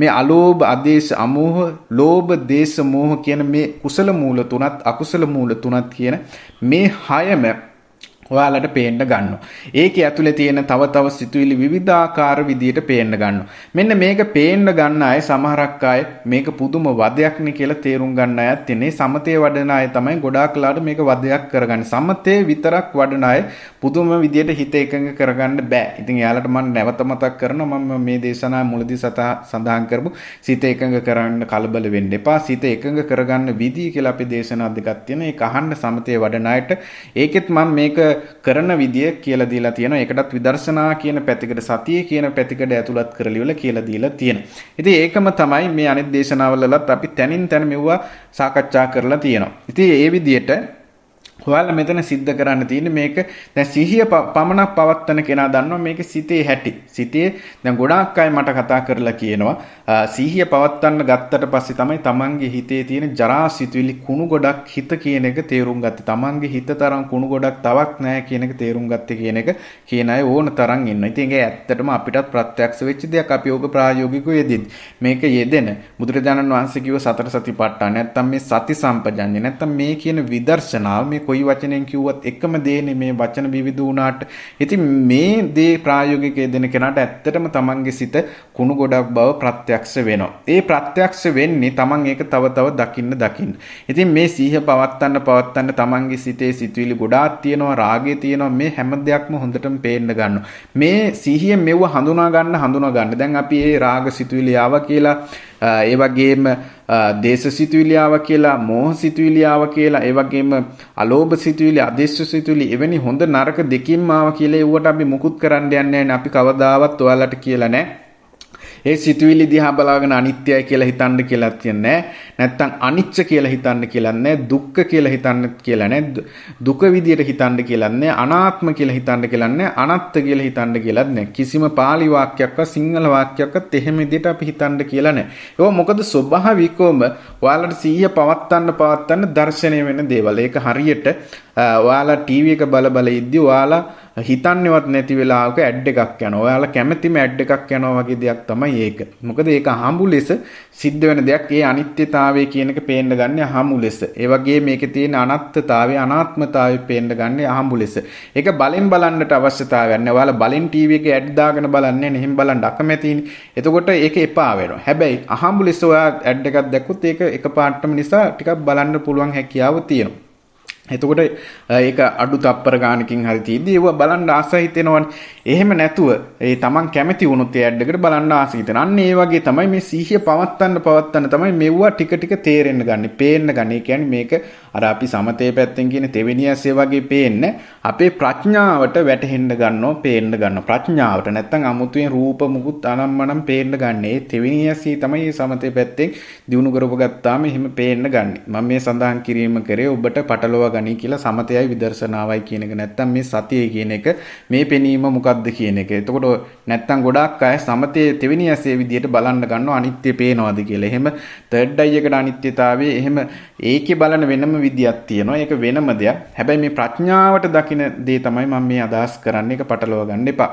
මේ අලෝභ අදේශ අමෝහ ලෝභ දේශ මෝහ කියන මේ කුසල මූල තුනත් අකුසල මූල තුනත් කියන මේ හයම ඔයාලට පේන්න ගන්නවා. ඒකේ ඇතුලේ තියෙන තව තව සිතුවිලි විවිධාකාර විදියට පේන්න ගන්නවා. මෙන්න මේක පේන්න ගන්න අය සමහරක් අය මේක පුදුම වදයක් නේ කියලා තේරුම් ගන්න අයත් තියෙනේ. සමතේ වඩන අය තමයි ගොඩාක් ලාට මේක වදයක් කරගන්නේ. සමතේ විතරක් වඩන අය පුදුම විදියට හිත එකඟ කරගන්න බෑ. ඉතින් එයාලට මම නැවත මතක් කරනවා මම මේ දේශනා මුලදී සතා සඳහන් කරපු සිත එකඟ කරන්න කලබල වෙන්න එපා. සිත එකඟ කරගන්න විදිය කියලා අපි දේශනා දෙකක් තියෙනවා. ඒක අහන්න සමතේ වඩන අයට ඒකෙත් මම මේක කරන විදිය කියලා දීලා තියෙනවා. ඒකටත් විදර්ශනා කියන පැතිකඩ සතිය කියන පැතිකඩ ඇතුළත් කරලිවල කියලා දීලා තියෙනවා. ඉතින් ඒකම තමයි මේ අනිත් දේශනාවලලත් අපි තැනින් තැන මෙවුවා සාකච්ඡා කරලා තියෙනවා. ඉතින් ඒ විදියට හොයාල මෙතන සිද්ධ කරන්න තියෙන මේක දැ සිහිය පමණක් පවත්වන කෙනා දන්නවා මේක සිතේ හැටි සිතේ දැ ගොඩාක් අයි මට කතා කරලා කියනවා සිහිය පවත්වන්න ගත්තට පස්සේ තමයි තමන්ගේ හිතේ තියෙන ජරා සිතුවිලි කුණු ගොඩක් හිත කියන එක තේරුම් ගත්ත තමන්ගේ හිත තරම් කුණු ගොඩක් තවක් නෑ කියන එක තේරුම් ගත්ත කියන එක කියන අය ඕන තරම් ඉන්න ඉතින්ගේ ඇත්තටම අපිටත් ප්‍රත්‍යක්ෂ වෙච්ච දෙයක් අපි ඕක ප්‍රායෝගිකව යෙදින් මේක යෙදෙන බුදුරජාණන් වහන්සේ කිව්ව සතර සතිපට්ඨාන නැත්තම් මේ සති සම්පජඤ්ඤය නැත්තම් මේ කියන විදර්ශනාව මේ කොයි වචනයෙන් කිව්වත් එකම දේනේ මේ වචන විවිධ වුණාට. ඉතින් මේ දේ ප්‍රායෝගිකයේ දෙන කෙනාට ඇත්තටම තමන්ගේ සිත කුණු ගොඩක් බව ප්‍රත්‍යක්ෂ වෙනවා. ඒ ප්‍රත්‍යක්ෂ වෙන්නේ තමන් ඒක තව තව දකින්න දකින්න. ඉතින් මේ සීහ පවත්තන්න පවත්තන්න තමන්ගේ සිතේ සිතුවිලි ගොඩාක් තියෙනවා, රාගය තියෙනවා මේ හැම දෙයක්ම හොඳටම පේන්න ගන්නවා. මේ සීහිය මෙව හඳුනා ගන්න හඳුනා ගන්න. දැන් අපි ඒ රාග සිතුවිලි ආවා කියලා ඒ වගේම දේශ සිතුවිලියාව කියලා මෝහ සිතුවිලියාව කියලා ඒ වගේම අලෝභ සිතුවිලි අදිස්ස සිතුවිලි එවැනි හොඳ නරක දෙකින්ම ආවා කියලා ඒවට අපි මුකුත් කරන්න යන්නේ නැහැ අපි කවදාවත් ඔයාලට කියලා නැහැ ඒ සිතුවිලි දිහා බලාගෙන අනිත්‍යයි කියලා හිතන්න කියලා තියන්නේ නැත්නම් අනිච්ච කියලා හිතන්න කියලා නැහැ දුක්ඛ කියලා හිතන්න කියලා නැහැ දුක විදියට හිතන්න කියලා නැහැ අනාත්ම කියලා හිතන්න කියලා නැහැ අනත්ත කියලා හිතන්න කියලාත් නැහැ කිසිම pāli වාක්‍යයක්වත් සිංහල වාක්‍යයක්වත් එහෙම විදියට අපි හිතන්න කියලා නැහැ ඒක මොකද ස්වභාවිකවම ඔයාලට සිහිය පවත්තන්න පවත්තන්න දර්ශනය වෙන දේවල් ඒක හරියට ඔයාලා ටීවී එක බල බල ඉද්දි ඔයාලා හිතන්නවත් නැති වෙලාවක ඇඩ් එකක් යනවා. ඔයාලා කැමැතිම ඇඩ් එකක් යනවා වගේ දෙයක් තමයි ඒක. මොකද ඒක හම්බු ලෙස සිද්ධ වෙන දෙයක්. ඒ අනිත්‍යතාවය කියන එක පේන්න ගන්න හම්බු ලෙස. ඒ වගේ මේකේ තියෙන අනත්තතාවය, අනාත්මතාවය පේන්න ගන්න හම්බු ලෙස. ඒක බලෙන් බලන්නට අවශ්‍යතාවයක් නැහැ. ඔයාලා බලෙන් ටීවී එකේ ඇඩ් දාගෙන බලන්නේ නැහැ. එහෙම බලන්න අකමැතිනේ. එතකොට ඒක එපා වෙනවා. හැබැයි අහම්බු ලෙස ඔයා ඇඩ් එකක් දැක්කොත් ඒක එකපාරටම නිසා ටිකක් බලන්න පුළුවන් හැකියාව තියෙනවා. එතකොට ඒක අඩු තප්පර ගානකින් හරි තියදී ඒව බලන්න ආසයි හිතෙනවනේ. එහෙම නැතුව ඒ තමන් කැමති වුණොත් ඒ ඇඩ් එකට බලන්න ආසයි හිතෙන. අන්න ඒ වගේ තමයි මේ සීහිය පවත්තන්න පවත්තන්න තමයි මෙව්වා ටික ටික තේරෙන්න ගන්නේ, පේන්න ගන්නේ. ඒ කියන්නේ මේක අර අපි සමතේ පැත්තෙන් කියන තෙවෙනියස් ඒ වගේ පේන්න අපේ ප්‍රඥාවට වැටහෙන්න ගන්නෝ පේන්න ගන්න ප්‍රඥාවට නැත්තම් අමුතුවෙන් රූප මුකුත් අනම්මනම් පේන්න ගන්නේ තෙවෙනියස්ී තමයි මේ සමතේ පැත්තෙන් දිනු කරපගත්තාම එහෙම පේන්න ගන්න. මම මේ සඳහන් කිරීම කරේ ඔබට පටලවා ගනි කියලා සමතයයි විදර්ශනාවයි කියන එක නැත්තම් මේ සතියේ කියන එක මේ පෙනීම මොකද්ද කියන එක. එතකොට නැත්තම් ගොඩාක් අය සමතේ තෙවෙනියස්ේ විදියට බලන්න ගන්නෝ අනිත්‍ය පේනවාද කියලා. එහෙම තර්ඩ් අයකට අනිත්‍යතාවයේ එහෙම ඒකේ බලන වෙනම විදියක් තියෙනවා. ඒක වෙනම දෙයක්. හැබැයි මේ ප්‍රඥාවට දකින දේ තමයි මම මේ අදහස් කරන්නේ. ඒක පටලවා ගන්න එපා.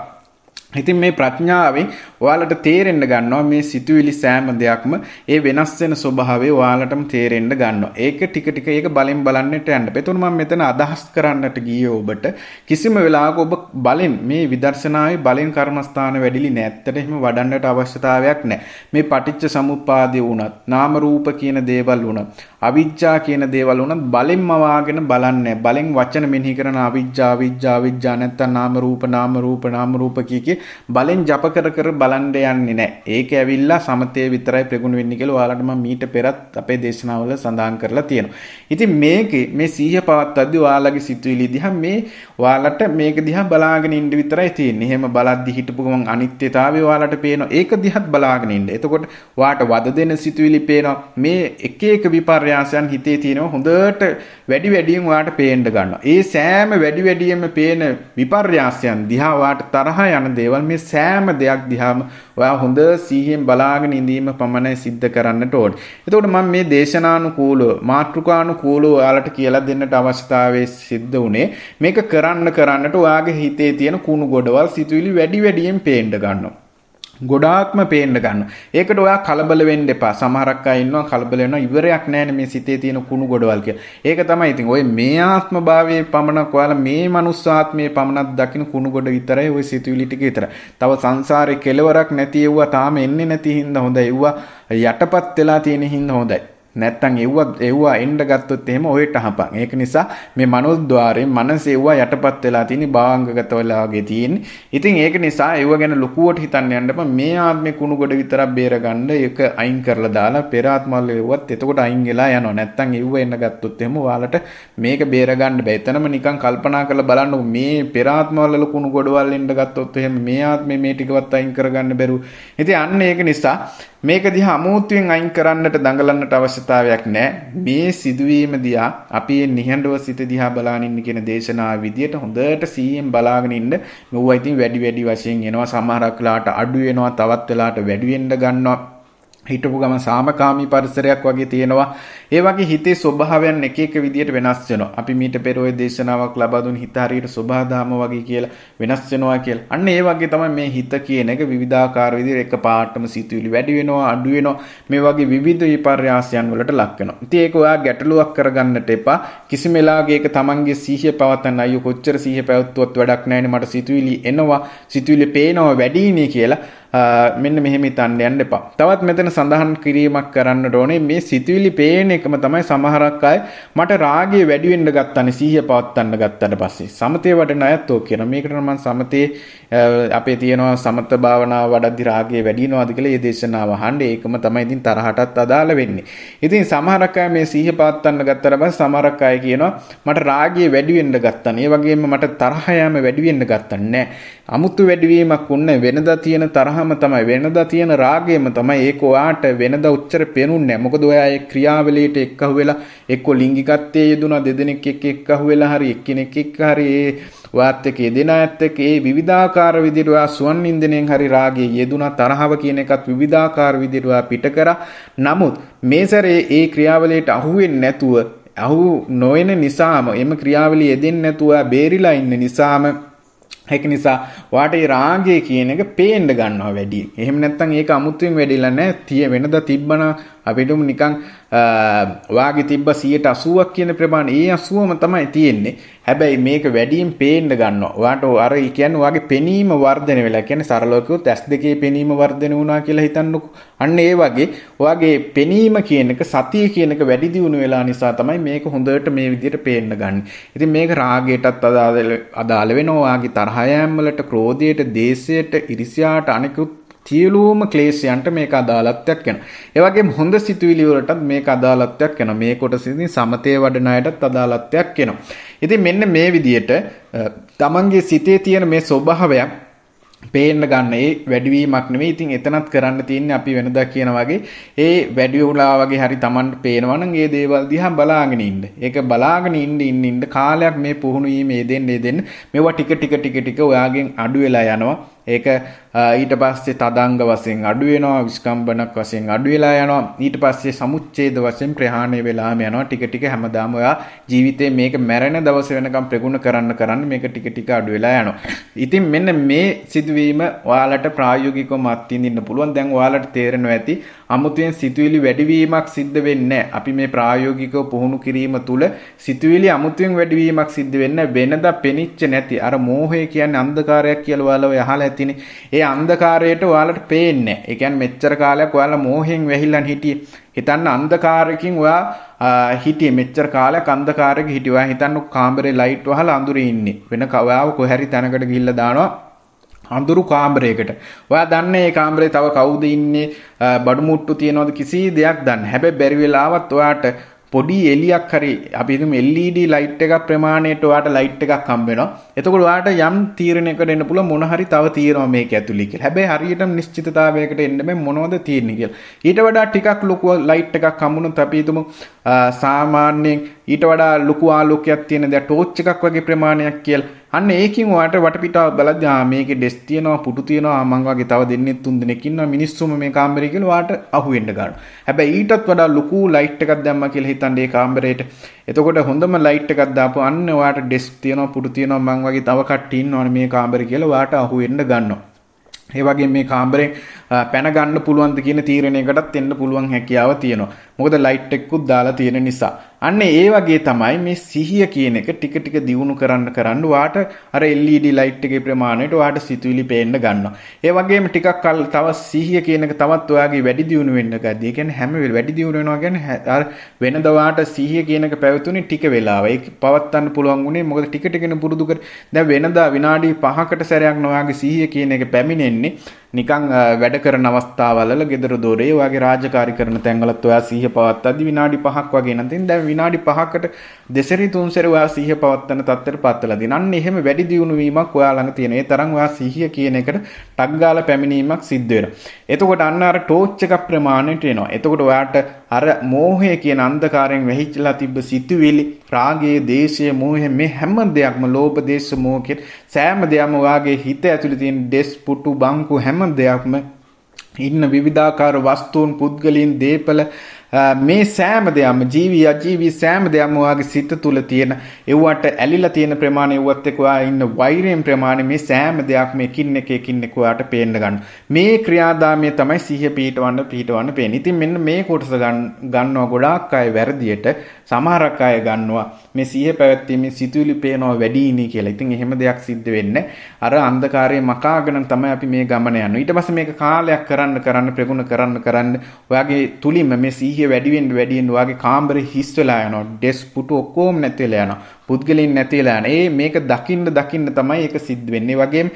ඉතින් මේ ප්‍රඥාවෙන් ඔයාලට තේරෙන්න ගන්නවා මේ සිතුවිලි සෑම දෙයක්ම ඒ වෙනස් වෙන ස්වභාවය ඔයාලටම තේරෙන්න ගන්නවා. ඒක ටික ටික ඒක බලෙන් බලන්නට යන්න. එතකොට මම මෙතන අදහස් කරන්නට ගියේ ඔබට කිසිම වෙලාවක ඔබ බලෙන් මේ විදර්ශනාවේ බලෙන් කර්මස්ථාන වැඩිලි නැත්තට එහෙම වඩන්නට අවශ්‍යතාවයක් නැහැ. මේ පටිච්ච සමුප්පාදේ වුණත්, නාම රූප කියන දේවල් වුණත් අවිජ්ජා කියන දේවල් වුණත් බලෙන්ම වාගෙන බලන්නේ බලෙන් වචන මෙනෙහි කරන අවිජ්ජා අවිජ්ජා අවිජ්ජා නැත්තම් නාම රූප නාම රූප නාම රූප කීකේ බලෙන් ජප කර කර බලන්න යන්නේ නැහැ ඒක ඇවිල්ලා සමතේ විතරයි ප්‍රගුණ වෙන්නේ කියලා ඔයාලට මම මීට පෙරත් අපේ දේශනාවල සඳහන් කරලා තියෙනවා ඉතින් මේකේ මේ සීහ පවත්වද්දී ඔයාලගේ සිතුවිලි දිහා මේ ඔයාලට මේක දිහා බලාගෙන ඉන්න විතරයි තියෙන්නේ එහෙම බලද්දි හිටපු ගමන් අනිත්‍යතාවය ඔයාලට පේනවා ඒක දිහත් බලාගෙන ඉන්න එතකොට ඔයාට වද දෙන සිතුවිලි පේනවා මේ එක එක විපර්යාස ආයාසයන් හිතේ තියෙනවා හොඳට වැඩි වැඩියෙන් ඔයාට පේන්න ගන්නවා. ඒ සෑම වැඩි වැඩියෙන්ම පේන විපර්යාසයන් දිහා ඔයාට තරහ යන දේවල් මේ සෑම දෙයක් දිහාම ඔයා හොඳ සීහියෙන් බලාගෙන ඉඳීම පමණයි සිද්ධ කරන්නට ඕනේ. එතකොට මම මේ දේශනානුකූලව, මාත්‍රිකානුකූලව ඔයාලට කියලා දෙන්නට අවස්ථාවේ සිද්ධ වුණේ මේක කරන්න කරන්නට ඔයාගේ හිතේ තියෙන කුණු ගොඩවල් සිතුවිලි වැඩි වැඩියෙන් පේන්න ගන්නවා. ගොඩාක්ම පේන්න ගන්න. ඒකට ඔයා කලබල වෙන්න එපා. සමහරක් අය ඉන්නවා කලබල වෙනවා ඉවරයක් නැහැ මේ සිතේ තියෙන කුණු ගොඩවල් කියලා. ඒක තමයි ඉතින් ඔය මේ ආත්ම භාවයේ පමණක් ඔයාලා මේ මනුස්ස ආත්මයේ පමණක් දකින්න කුණු ගොඩ විතරයි ওই සිතුවිලි ටික විතරයි. තව සංසාරේ කෙලවරක් නැති එවුවා තාම එන්නේ නැති හින්දා හොඳයි. එවුවා යටපත් වෙලා තියෙන හින්දා හොඳයි. නැත්තම් එව්වා එව්වා එන්න ගත්තොත් එහෙම ඔයට හපන්. ඒක නිසා මේ මනෝද්්වාරයෙන් මනස එව්වා යටපත් වෙලා තියෙන භාංගගත වෙලා වගේ තියෙන. ඉතින් ඒක නිසා එව්වා ගැන ලොකුවට හිතන්න යන්න බෑ. මේ ආත්මේ කුණු ගොඩ විතරක් බේරගන්න ඒක අයින් කරලා දාලා පෙර ආත්මවල එව්වත් එතකොට අයින් වෙලා යනවා. නැත්තම් එව්වා එන්න ගත්තොත් එහෙම ඔයාලට මේක බේරගන්න බෑ. එතනම නිකන් කල්පනා කරලා බලන්න මේ පෙර ආත්මවල කුණු ගොඩවල් එන්න ගත්තොත් එහෙම මේ ආත්මේ මේ ටිකවත් අයින් කරගන්න බැරුව. ඉතින් අන්න ඒක නිසා මේක දිහා අමූතුවෙන් අයින් කරන්නට දඟලන්නට අවශ්‍යතාවයක් නැහැ. මේ සිදුවීම දිහා අපි නිහඬව සිත දිහා බලාගෙන ඉන්න කියන දේශනාව විදියට හොඳට සීයෙන් බලාගෙන ඉන්න. මෙවුවා ඉතින් වැඩි වැඩි වශයෙන් එනවා සමහරක් වෙලාවට අඩු වෙනවා තවත් වෙලාවට වැඩි වෙන්න ගන්නවා. හිටපු ගම සාමකාමී පරිසරයක් වගේ තියෙනවා ඒ වගේ හිතේ ස්වභාවයන් එක එක විදියට වෙනස් වෙනවා අපි මීට පෙර ওই දේශනාවක් ලබා දුන් හිත හරියට සබහාදාම වගේ කියලා වෙනස් වෙනවා කියලා අන්න ඒ වගේ තමයි මේ හිත කියන එක විවිධාකාර විදියට එකපාරටම සිතුවිලි වැඩි වෙනවා අඩු වෙනවා මේ වගේ විවිධ විපර්යාසයන් වලට ලක් වෙනවා ඉතින් ඒක ඔයා ගැටලුවක් කරගන්නට එපා කිසිම වෙලාවක ඒක තමන්ගේ සිහිය පවත්න්න අයියෝ කොච්චර සිහිය පැවැත්වුවත් වැඩක් නැහැ මට සිතුවිලි එනවා සිතුවිලි පේනවා වැඩි නේ කියලා මෙන්න මෙහෙම හිතන්න යන්න එපා. තවත් මෙතන සඳහන් කිරීමක් කරන්නට ඕනේ මේ සිතුවිලි පේන එකම තමයි සමහරක් අය මට රාගය වැඩි වෙන්න ගත්තානේ සිහිය පවත්වන්න ගත්තට පස්සේ. සමතේ වඩන අයත් ඕක කියන. මේකට නම් මම සමතේ අපේ තියෙනවා සමත භාවනාව වඩද්දි රාගය වැඩි වෙනවාද කියලා මේ දේශනාව අහන්නේ ඒකම තමයි ඉතින් තරහටත් අදාළ වෙන්නේ. ඉතින් සමහරක් අය මේ සීහ පාත්තන්න ගත්තට පස්සේ සමහරක් අය කියනවා මට රාගය වැඩි වෙන්න ගත්තා. ඒ වගේම මට තරහ යාම වැඩි වෙන්න ගත්තා නෑ. 아무තු වැඩිවීමක් උන්නේ වෙනදා තියෙන තරහම තමයි වෙනදා තියෙන රාගයම තමයි ඒක ඔයාට වෙනදා උච්චර පේනුන්නේ මොකද ඔයා ඒ ක්‍රියාවලියට එක්කහුවෙලා එක්ක ලිංගිකත්වයේ යෙදුනා දෙදෙනෙක් එක්ක එක්කහුවෙලා හරි එක්කෙනෙක් එක්ක හරි ඒ ඔයත් එක්ක යෙදෙන අයත් එක්ක ඒ විවිධාකාර විදිහට ඔයා සුවන් වින්දනයෙන් හරි රාගයේ යෙදුනා තරහව කියන එකත් විවිධාකාර විදිහට ඔයා පිට කරා නමුත් මේ සැරේ ඒ ක්‍රියාවලියට අහුවෙන්නේ නැතුව අහු නොවන නිසාම එම ක්‍රියාවලිය යෙදෙන්නේ නැතුව බේරිලා ඉන්න නිසාම ඒක නිසා වාට ඒ රාගය කියන එක පේන්න ගන්නවා වැඩි. එහෙම නැත්නම් ඒක අමුතුවෙන් වැඩිලා නැහැ. තිය වෙනද තිබ්බන අපිටම නිකන් ඔයාගේ තිබ්බ 180ක් කියන ප්‍රමාණය ඒ 80ම තමයි තියෙන්නේ. හැබැයි මේක වැඩියෙන් පේන්න ගන්නවා. ඔයාට අර කියන්නේ ඔයාගේ පෙනීම වර්ධනය වෙලා. කියන්නේ සරලව කිව්වොත් S2 පෙනීම වර්ධනය වුණා කියලා හිතන්නකෝ. අන්න ඒ වගේ ඔයාගේ පෙනීම කියන එක සතිය කියන එක වැඩි දියුණු වෙලා නිසා තමයි මේක හොඳට මේ විදිහට පේන්න ගන්න. ඉතින් මේක රාගයටත් අදාළ අදාළ වෙනවා. ඔයාගේ තරහ යෑම වලට, ක්‍රෝධයට, දේශයට, ඉරිසියාට අනිකුත් තියලුවම ක්ලේශයන්ට මේක අදාළත්වයක් වෙනවා. ඒ වගේම හොඳ සිතුවිලි වලටත් මේක අදාළත්වයක් වෙනවා. මේ කොටස ඉතින් සමතේ වඩන අයටත් අදාළත්වයක් වෙනවා. ඉතින් මෙන්න මේ විදිහට තමන්ගේ සිතේ තියෙන මේ ස්වභාවය පේන්න ගන්න ඒ වැඩිවීමක් නෙවෙයි. ඉතින් එතනත් කරන්න තියෙන්නේ අපි වෙනදා කියන වගේ ඒ වැඩි වුණා වගේ හරි Tamanට පේනවා නම් ඒ දේවල් දිහා බලාගෙන ඉන්න. ඒක බලාගෙන ඉන්න ඉන්න ඉන්න කාලයක් මේ පුහුණු වීම මේ දෙන්න මේ දෙන්න මේවා ටික ටික ටික ටික ඔයාගෙන් අඩු වෙලා යනවා. ඒක ඊට පස්සේ තදංග වශයෙන් අඩු වෙනවා විස්කම්බනක් වශයෙන් අඩු වෙලා යනවා ඊට පස්සේ සමුච්ඡේද වශයෙන් ප්‍රහාණය වෙලාම යනවා ටික ටික හැමදාම ඔයා ජීවිතේ මේක මැරෙන දවස වෙනකම් ප්‍රගුණ කරන්න කරන්න මේක ටික ටික අඩු වෙලා යනවා ඉතින් මෙන්න මේ සිදුවීම ඔයාලට ප්‍රායෝගිකව මත් විඳින්න පුළුවන් දැන් ඔයාලට තේරෙනවා ඇති අමුතුවෙන් සිතුවිලි වැඩිවීමක් සිද්ධ වෙන්නේ අපි මේ ප්‍රායෝගිකව පුහුණු කිරීම තුළ සිතුවිලි අමුතුවෙන් වැඩිවීමක් සිද්ධ වෙන්නේ වෙනදා පෙනිච්ච නැති අර මෝහය කියන්නේ අන්ධකාරයක් කියලා ඔයාලා අහලා කාලයක් තියෙන. ඒ අන්ධකාරයට ඔයාලට පේන්නේ නැහැ. ඒ කියන්නේ මෙච්චර කාලයක් ඔයාලා මෝහෙන් වැහිලා හිටියේ. හිතන්න අන්ධකාරයකින් ඔයා හිටියේ මෙච්චර කාලයක් අන්ධකාරයක හිටියා. හිතන්න කාමරේ ලයිට් වහලා අඳුරේ ඉන්නේ. වෙන කවාව කොහරි තැනකට ගිහිල්ලා දානවා. අඳුරු කාමරයකට. ඔයා දන්නේ ඒ කාමරේ තව කවුද ඉන්නේ? බඩු මුට්ටු තියනවද කිසි දෙයක් දන්නේ. හැබැයි බැරි වෙලාවත් ඔයාට පොඩි එලියක් හරි අපි හිතමු LED ලයිට් එකක් ප්‍රමාණයට ඔයාට ලයිට් එකක් හම්බ වෙනවා. එතකොට ඔයාට යම් තීරණයකට එන්න පුළුවන් මොන හරි තව තියෙනවා මේක ඇතුළේ කියලා. හැබැයි හරියටම නිශ්චිතතාවයකට එන්න බෑ මොනවද තියෙන්නේ කියලා. ඊට වඩා ටිකක් ලොකු ලයිට් එකක් හම්බුනොත් අපි හිතමු සාමාන්‍යයෙන් ඊට වඩා ලොකු ආලෝකයක් තියෙන දැන් ටෝච් එකක් වගේ ප්‍රමාණයක් කියලා අන්න ඒකින් ඔයාට වටපිටාව බලද්දී ආ මේකේ ඩෙස් තියෙනවා පුටු තියෙනවා මං වගේ තව දෙන්නේ තුන් දෙනෙක් ඉන්නවා මිනිස්සුම මේ කාමරේ කියලා ඔයාට අහු වෙන්න ගන්නවා. හැබැයි ඊටත් වඩා ලොකු ලයිට් එකක් දැම්මා කියලා හිතන්න ඒ කාමරේට. එතකොට හොඳම ලයිට් එකක් දාපු අන්න ඔයාට ඩෙස් තියෙනවා පුටු තියෙනවා මං වගේ තව කට්ටිය ඉන්නවනේ මේ කාමරේ කියලා ඔයාට අහු වෙන්න ගන්නවා. ඒ වගේ මේ කාමරේ පැන ගන්න පුළුවන්ද කියන තීරණයකටත් එන්න පුළුවන් හැකියාව තියෙනවා. මොකද ලයිට් එකකුත් දාලා තියෙන නිසා. අන්න ඒ වගේ තමයි මේ සිහිය කියන එක ටික ටික දියුණු කරන්න කරන්න වාට අර LED ලයිට් එකේ ප්‍රමාණයට වාට සිතුවිලි පේන්න ගන්නවා. ඒ වගේම ටිකක් කල් තව සිහිය කියන එක තවත් ඔයාගේ වැඩි දියුණු වෙන්න ගදී. ඒ කියන්නේ හැම වෙලේ වැඩි දියුණු වෙනවා කියන්නේ අර වෙනද වාට සිහිය කියන එක පැවතුනේ ටික වෙලාව. ඒක පවත්වන්න පුළුවන් වුණේ මොකද ටික ටිකන පුරුදු කර දැන් වෙනදා විනාඩි 5කට සැරයක් නොයාගේ සිහිය කියන එක පැමිණෙන්නේ නිකං වැඩ කරන අවස්ථාවල ගෙදර දොරේ වගේ රාජකාරි කරන තැන්වලත් ඔයා සිහිය පවත්තද්දි විනාඩි 5ක් වගේ නම් තින් දැන් විනාඩි 5කට දෙසරි තුන්සරි ඔයා සිහිය පවත්තන තත්ත්වයට පත් වෙලා දින. අන්න එහෙම වැඩි දියුණු වීමක් ඔයා ළඟ තියෙන. ඒ තරම් ඔයා සිහිය කියන එකට ටක් ගාලා පැමිණීමක් සිද්ධ වෙනවා. එතකොට අන්න අර ටෝච් එක ප්‍රමාණයට එනවා. එතකොට ඔයාට අර මෝහය කියන අන්ධකාරයෙන් වැහිච්ලා තිබ්බ සිතුවිලි රාගයේ දේශයේ මෝහය මේ හැම දෙයක්ම ලෝභ දේශ මෝහකෙත් සෑම දෙයක්ම ඔයාගේ හිත ඇතුලේ තියෙන ඩෙස් පුටු බංකු හැම දෙයක්ම ඉන්න විවිධාකාර වස්තුන් පුද්ගලයන් දේපල මේ සෑම දෙයක්ම ජීවී අජීවී සෑම දෙයක්ම ඔයාගේ සිත තුල තියෙන එව්වට ඇලිලා තියෙන ප්‍රමාණය එව්වත් එක්ක ඔයා ඉන්න වෛරයෙන් ප්‍රමාණය මේ සෑම දෙයක්ම එකින් එක එකින් එක ඔයාට පේන්න ගන්න. මේ ක්‍රියාදාමය තමයි සිහිය පිටවන්න පිටවන්න පේන්නේ. ඉතින් මෙන්න මේ කොටස ගන්නවා ගොඩාක් අය වැරදියට සමහරක් අය ගන්නවා මේ සිහ පැවැත්වීම සිතුවිලි පේනවා වැඩිනේ කියලා. ඉතින් එහෙම දෙයක් සිද්ධ වෙන්නේ අර අන්ධකාරයේ මකාගෙන තමයි අපි මේ ගමන යන්නේ. ඊට පස්සේ මේක කාලයක් කරන්න කරන්න ප්‍රගුණ කරන්න කරන්න ඔයාගේ තුලින්ම මේ සිහිය වැඩි වෙන්න වැඩි වෙන්න ඔයාගේ කාමරේ හිස් වෙලා යනවා. ඩෙස් පුටු ඔක්කොම නැති වෙලා යනවා. පුද්ගලින් නැතිලා යන. ඒ මේක දකින්න දකින්න තමයි ඒක සිද්ධ වෙන්නේ. වගේම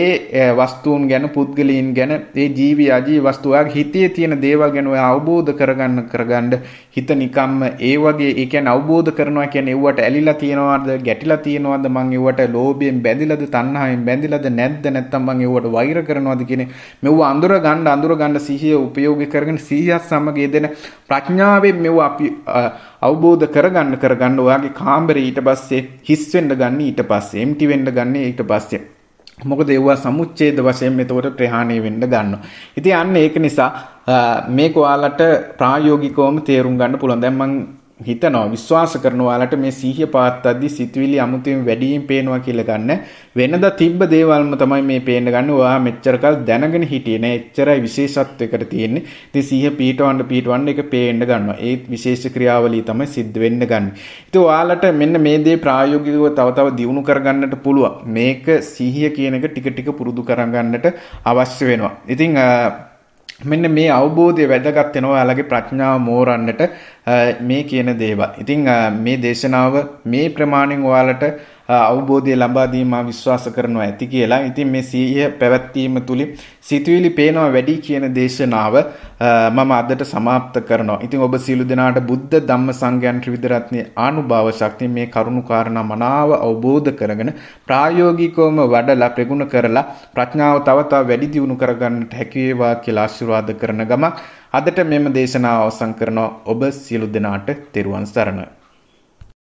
ඒ වස්තුන් ගැන පුද්ගලින් ගැන ඒ ජීවි අජීව වස්තුවාගේ හිතේ තියෙන දේවල් ගැන ඔය අවබෝධ කරගන්න කරගන්න හිත නිකම්ම ඒ වගේ ඒ කියන්නේ අවබෝධ කරනවා කියන්නේ ඒවට ඇලිලා තියනවාද, ගැටිලා තියනවාද, මං ඒවට ලෝභයෙන් බැඳිලාද, තණ්හාවෙන් බැඳිලාද නැද්ද නැත්නම් මං ඒවට වෛර කරනවාද කියන මෙව අඳුර ගන්න අඳුර ගන්න සිහිය උපයෝගී කරගෙන සිහියත් සමග යෙදෙන ප්‍රඥාවෙන් මෙව අපි අවබෝධ කරගන්න කරගන්න ඔයාගේ කාමරේ ඊට පස්සේ හිස් වෙන්න ගන්න ඊට පස්සේ එම්ටි වෙන්න ගන්න ඊට පස්සේ මොකද ඒවා සමුච්ඡේද වශයෙන් මෙතකොට ප්‍රහාණය වෙන්න ගන්නවා. ඉතින් අන්න ඒක නිසා මේක ඔයාලට ප්‍රායෝගිකවම තේරුම් ගන්න පුළුවන්. දැන් මම හිතනවා විශ්වාස කරනවාලට මේ සීහිය පාත්තද්දි සිතුවිලි අමුතුවෙන් වැඩියෙන් පේනවා කියලා ගන්න වෙනදා තිබ්බ දේවල්ම තමයි මේ පේන්න ගන්න. ඔයා මෙච්චරකල් දැනගෙන හිටියේ නෑ. එච්චරයි විශේෂත්වයකට තියෙන්නේ. ඉතින් සීහිය පීටවන්න පීටවන්න එක පේන්න ගන්නවා. ඒ විශේෂ ක්‍රියාවලිය තමයි සිද්ධ වෙන්න ගන්න. ඉතින් ඔයාලට මෙන්න මේ දේ ප්‍රායෝගිකව තව තව දියුණු කරගන්නට පුළුවන්. මේක සීහිය කියන එක ටික ටික පුරුදු කරගන්නට අවශ්‍ය වෙනවා. ඉතින් මෙන්න මේ අවබෝධය වැදගත් වෙනවා ඔයාලගේ ප්‍රඥාව මෝරන්නට මේ කියන දේවල්. ඉතින් මේ දේශනාව මේ ප්‍රමාණයෙන් ඔයාලට අවබෝධය ලබා දීම විශ්වාස කරනවා ඇති කියලා. ඉතින් මේ සිහිය පැවැත්වීම තුලින් සිතුවිලි පේනවා වැඩි කියන දේශනාව මම අදට સમાપ્ત කරනවා. ඉතින් ඔබ සියලු දෙනාට බුද්ධ ධම්ම සංඝයන් ත්‍රිවිධ ආනුභාව ශක්තිය මේ කරුණු කාරණා මනාව අවබෝධ කරගෙන ප්‍රායෝගිකවම වඩලා ප්‍රගුණ කරලා ප්‍රඥාව තව තවත් වැඩි දියුණු කරගන්නට හැකි වේවා කියලා ආශිර්වාද කරන ගමන් අදට මෙම දේශනාව අවසන් කරනවා ඔබ සියලු දෙනාට තෙරුවන් සරණයි